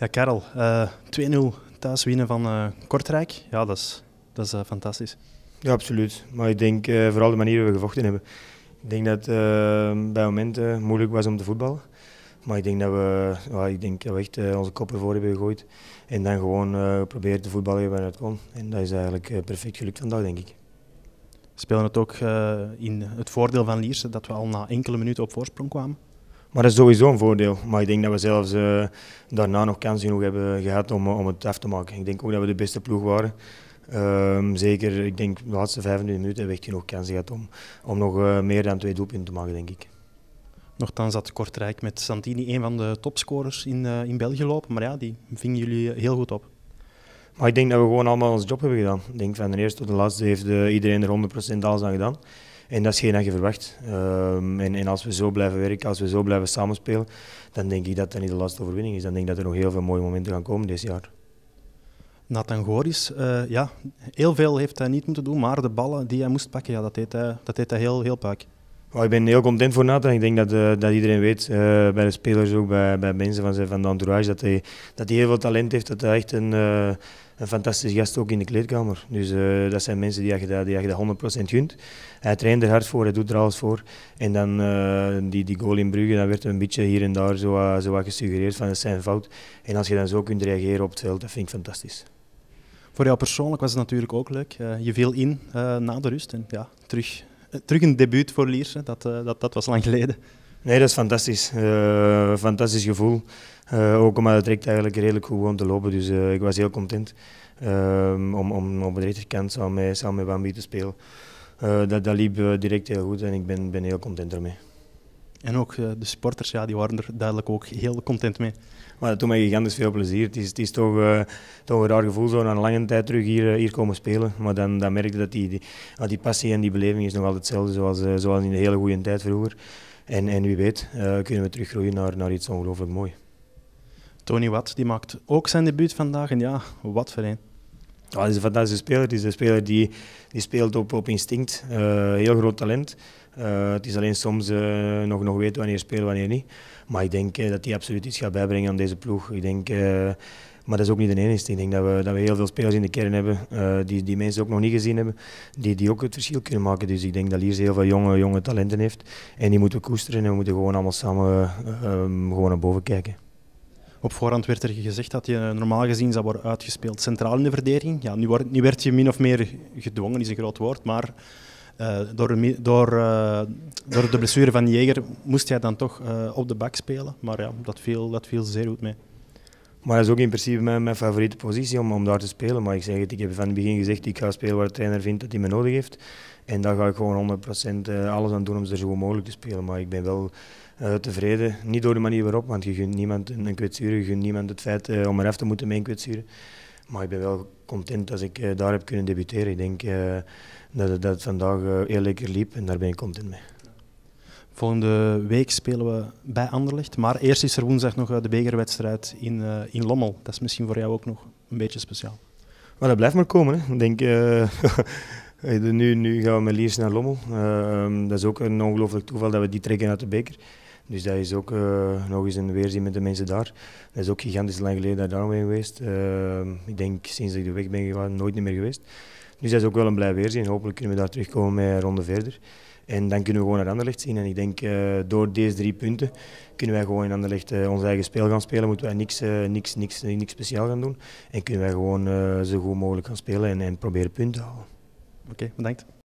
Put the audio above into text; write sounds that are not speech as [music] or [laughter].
Ja, Karel, eh, 2-0 thuis winnen van eh, Kortrijk. Ja, dat is, dat is eh, fantastisch. Ja, absoluut. Maar ik denk vooral de manier waarop we gevochten hebben. Ik denk dat het bij momenten moeilijk was om te voetballen. Maar ik denk dat we, ik denk we echt onze kop ervoor hebben gegooid. En dan gewoon proberen te voetballen waar het kon. En dat is eigenlijk perfect gelukt vandaag, denk ik spelen het ook in het voordeel van Lierse dat we al na enkele minuten op voorsprong kwamen? Maar dat is sowieso een voordeel. Maar ik denk dat we zelfs eh, daarna nog kans genoeg hebben gehad om, eh, om het af te maken. Ik denk ook dat we de beste ploeg waren. Ehm, zeker, ik denk de laatste 25 minuten hebben we echt genoeg kans gehad om, om nog eh, meer dan twee doelpunten te maken, denk ik. Nochtans zat Kortrijk met Santini een van de topscorers in, in België lopen. Maar ja, die vingen jullie heel goed op. Maar ik denk dat we gewoon allemaal ons job hebben gedaan. Ik denk van de eerste tot de laatste heeft iedereen er 100% alles aan gedaan. En dat is geen dat je verwacht. Ehm, en, en, als we zo blijven werken, als we zo blijven samenspelen, dan denk ik dat dat niet de laatste overwinning is. Dan denk ik dat er nog heel veel mooie momenten gaan komen dit jaar. Nathan Goris, eh, ja, heel veel heeft hij niet moeten doen, maar de ballen die hij moest pakken, ja, dat, deed hij, dat deed hij heel, heel vaak. Oh, ik ben heel content voor Nathan. Ik denk dat, eh, dat iedereen weet, eh, bij de spelers ook, bij, bij mensen van, zijn, van de entourage, dat hij, dat hij heel veel talent heeft. Dat hij echt een, uh, een fantastische gast ook in de kleedkamer. Dus dat zijn mensen die je, die je dat 100% gunt. Hij traint er hard voor, hij doet er alles voor. En dan die, die goal in Brugge, dan werd een beetje hier en daar zo, zo wat gesuggereerd van het zijn fout. En als je dan zo kunt reageren op het veld, dat vind ik fantastisch. Voor jou persoonlijk was het natuurlijk ook leuk. je viel in na de rust en ja, terug terug een debuut voor Liers, Dat, eh, dat, dat was lang geleden. Nee, dat is fantastisch. Uh, fantastisch gevoel. Eh, ook omdat het direct eigenlijk redelijk goed om te lopen, dus ik was heel content ehm, om, om op de rechterkant samen met, samen met Bambi te spelen. dat, dat liep direct heel goed en ik ben, ben heel content ermee. En ook eh, de supporters, ja, die waren er duidelijk ook heel content mee. Maar dat doet mij gigantisch veel plezier. Het is, het is toch, eh, toch een raar gevoel zo na een lange tijd terug hier, eh, hier komen spelen. Maar dan, dan merk je dat die, die, ah, die passie en die beleving is nog altijd hetzelfde zoals, zoals in de hele goede tijd vroeger. En, en wie weet kunnen we teruggroeien naar, naar iets ongelooflijk mooi. Tony Watt die maakt ook zijn debuut vandaag. En ja, wat voor een. Ah, dat is een fantastische speler. Het is een speler die, die speelt op, op instinct. Eh, heel groot talent. Eh, het is alleen soms eh, nog, nog weten wanneer speelt, wanneer niet. Maar ik denk dat hij absoluut iets gaat bijbrengen aan deze ploeg. Ik denk, maar dat is ook niet de enige. Ik denk dat we, dat we heel veel spelers in de kern hebben die, die mensen ook nog niet gezien hebben. Die, die ook het verschil kunnen maken. Dus ik denk dat Liers heel veel jonge, jonge talenten heeft. En die moeten we koesteren en we moeten gewoon allemaal samen ehm, gewoon naar boven kijken. Op voorhand werd er gezegd dat je eh, normaal gezien zou worden uitgespeeld centraal in de verdediging. Ja, nu, wordt, werd je min of meer gedwongen, is een groot woord, maar eh, door, door, eh, door, de blessure van Jeger moest hij dan toch op de bak spelen. Maar ja, dat viel, dat viel zeer goed mee. Maar dat is ook in principe mijn, mijn favoriete positie om, om daar te spelen. Maar ik zeg het, ik heb van het begin gezegd, ik ga spelen waar de trainer vindt dat hij me nodig heeft. En daar ga ik gewoon 100% eh, alles aan doen om ze zo goed mogelijk te spelen. Maar ik ben wel eh, tevreden, niet door de manier waarop, want je gunt niemand een kwetsuur, je gunt niemand het feit uh, om eraf te moeten met een kwetsuur. Maar ik ben wel content als ik daar heb kunnen debuteren. Ik denk dat, dat het vandaag heel lekker liep en daar ben ik content mee. Volgende week spelen we bij Anderlecht. Maar eerst is er woensdag nog eh, de bekerwedstrijd in, eh, in Lommel. Dat is misschien voor jou ook nog een beetje speciaal. Maar dat blijft maar komen. Hè. Ik denk, eh, [laughs] nu, nu gaan we met Liers naar Lommel. Ehm, dat is ook een ongelooflijk toeval dat we die trekken uit de beker. Dus dat is ook nog eens een weerzien met de mensen daar. Dat is ook gigantisch lang geleden dat daar ben geweest. Ehm, ik denk sinds ik de weg ben gegaan nooit meer geweest. Nu zijn ze ook wel een blij weerzien. Hopelijk kunnen we daar terugkomen met ronde verder. En dan kunnen we gewoon naar Anderlecht zien. En ik denk, eh, door deze drie punten kunnen wij gewoon in Anderlecht uh, ons eigen spel gaan spelen. Moeten wij niks, eh, niks, niks, niks speciaal gaan doen. En kunnen wij gewoon zo goed mogelijk gaan spelen en, en proberen punten te halen. Oké, bedankt.